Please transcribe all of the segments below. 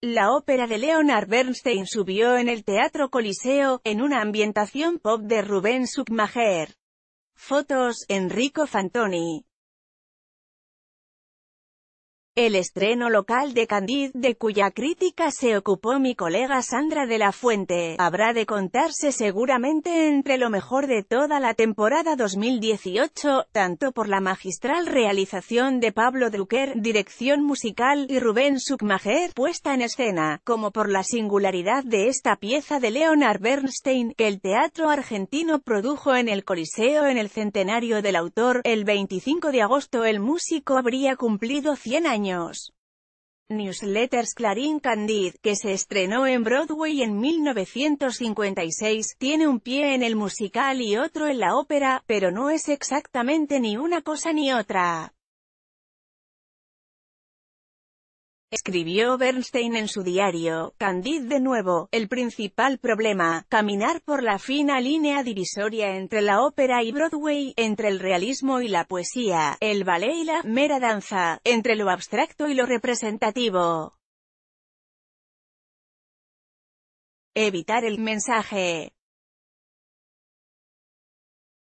La ópera de Leonard Bernstein subió en el Teatro Coliseo, en una ambientación pop de Rubén Schumacher. Fotos, Enrico Fantoni. El estreno local de Candid, de cuya crítica se ocupó mi colega Sandra de la Fuente, habrá de contarse seguramente entre lo mejor de toda la temporada 2018, tanto por la magistral realización de Pablo Drucker, dirección musical, y Rubén Sukmajer, puesta en escena, como por la singularidad de esta pieza de Leonard Bernstein, que el teatro argentino produjo en el Coliseo en el centenario del autor, el 25 de agosto el músico habría cumplido 100 años. Newsletters Clarín Candid, que se estrenó en Broadway en 1956, tiene un pie en el musical y otro en la ópera, pero no es exactamente ni una cosa ni otra. Escribió Bernstein en su diario, Candid de nuevo, el principal problema, caminar por la fina línea divisoria entre la ópera y Broadway, entre el realismo y la poesía, el ballet y la mera danza, entre lo abstracto y lo representativo. Evitar el mensaje.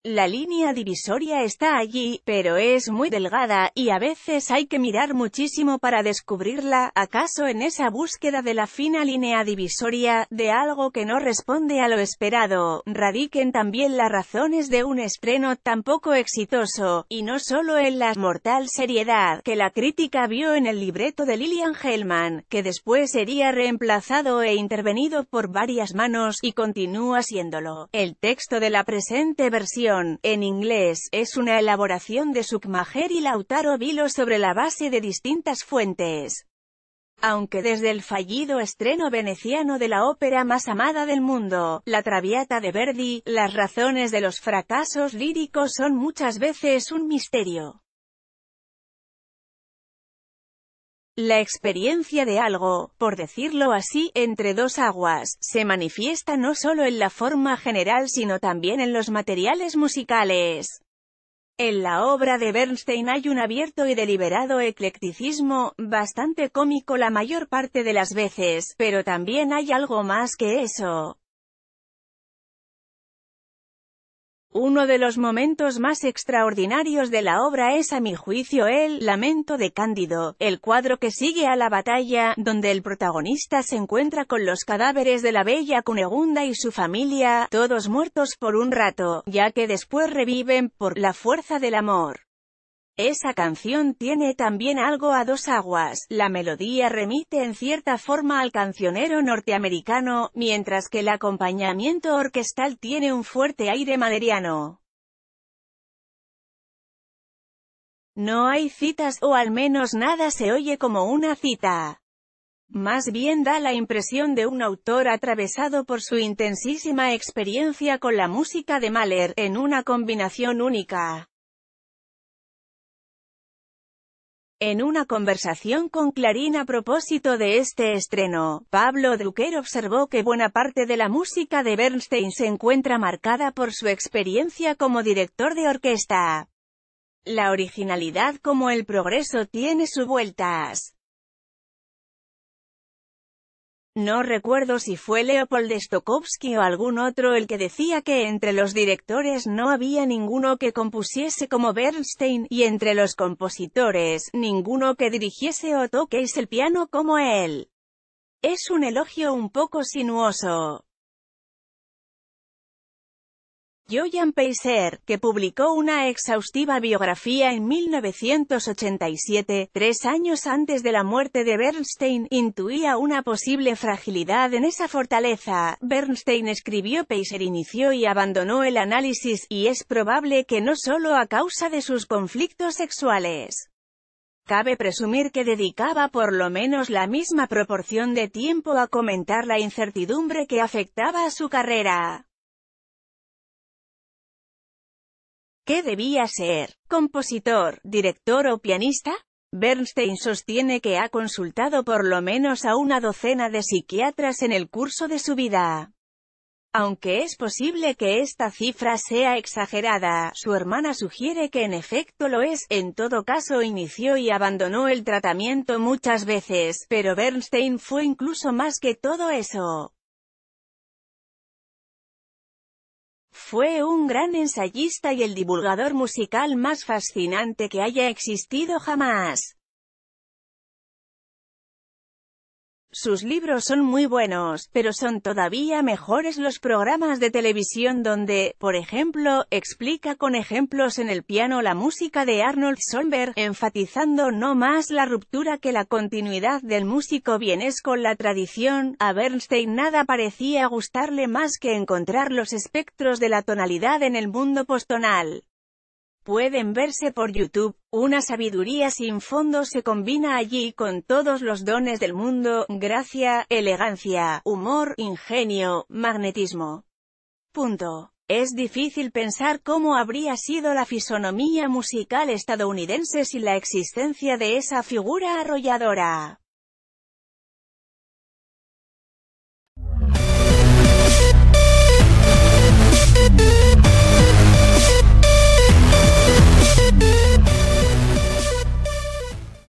La línea divisoria está allí, pero es muy delgada, y a veces hay que mirar muchísimo para descubrirla, acaso en esa búsqueda de la fina línea divisoria, de algo que no responde a lo esperado, radiquen también las razones de un estreno tan poco exitoso, y no solo en la mortal seriedad que la crítica vio en el libreto de Lillian Hellman, que después sería reemplazado e intervenido por varias manos, y continúa siéndolo. El texto de la presente versión en inglés, es una elaboración de Sukmajer y Lautaro Vilo sobre la base de distintas fuentes. Aunque desde el fallido estreno veneciano de la ópera más amada del mundo, La Traviata de Verdi, las razones de los fracasos líricos son muchas veces un misterio. La experiencia de algo, por decirlo así, entre dos aguas, se manifiesta no solo en la forma general sino también en los materiales musicales. En la obra de Bernstein hay un abierto y deliberado eclecticismo, bastante cómico la mayor parte de las veces, pero también hay algo más que eso. Uno de los momentos más extraordinarios de la obra es a mi juicio el Lamento de Cándido, el cuadro que sigue a la batalla, donde el protagonista se encuentra con los cadáveres de la bella Cunegunda y su familia, todos muertos por un rato, ya que después reviven por la fuerza del amor. Esa canción tiene también algo a dos aguas, la melodía remite en cierta forma al cancionero norteamericano, mientras que el acompañamiento orquestal tiene un fuerte aire maderiano. No hay citas o al menos nada se oye como una cita. Más bien da la impresión de un autor atravesado por su intensísima experiencia con la música de Mahler, en una combinación única. En una conversación con Clarín a propósito de este estreno, Pablo Drucker observó que buena parte de la música de Bernstein se encuentra marcada por su experiencia como director de orquesta. La originalidad como el progreso tiene sus vueltas. No recuerdo si fue Leopold Stokowski o algún otro el que decía que entre los directores no había ninguno que compusiese como Bernstein, y entre los compositores, ninguno que dirigiese o toqueis el piano como él. Es un elogio un poco sinuoso. Joyan Peiser, que publicó una exhaustiva biografía en 1987, tres años antes de la muerte de Bernstein, intuía una posible fragilidad en esa fortaleza. Bernstein escribió Peiser inició y abandonó el análisis, y es probable que no solo a causa de sus conflictos sexuales. Cabe presumir que dedicaba por lo menos la misma proporción de tiempo a comentar la incertidumbre que afectaba a su carrera. ¿Qué debía ser? ¿Compositor, director o pianista? Bernstein sostiene que ha consultado por lo menos a una docena de psiquiatras en el curso de su vida. Aunque es posible que esta cifra sea exagerada, su hermana sugiere que en efecto lo es, en todo caso inició y abandonó el tratamiento muchas veces, pero Bernstein fue incluso más que todo eso. Fue un gran ensayista y el divulgador musical más fascinante que haya existido jamás. Sus libros son muy buenos, pero son todavía mejores los programas de televisión donde, por ejemplo, explica con ejemplos en el piano la música de Arnold Solberg, enfatizando no más la ruptura que la continuidad del músico es con la tradición. A Bernstein nada parecía gustarle más que encontrar los espectros de la tonalidad en el mundo postonal pueden verse por YouTube, una sabiduría sin fondo se combina allí con todos los dones del mundo, gracia, elegancia, humor, ingenio, magnetismo. Punto. Es difícil pensar cómo habría sido la fisonomía musical estadounidense sin la existencia de esa figura arrolladora.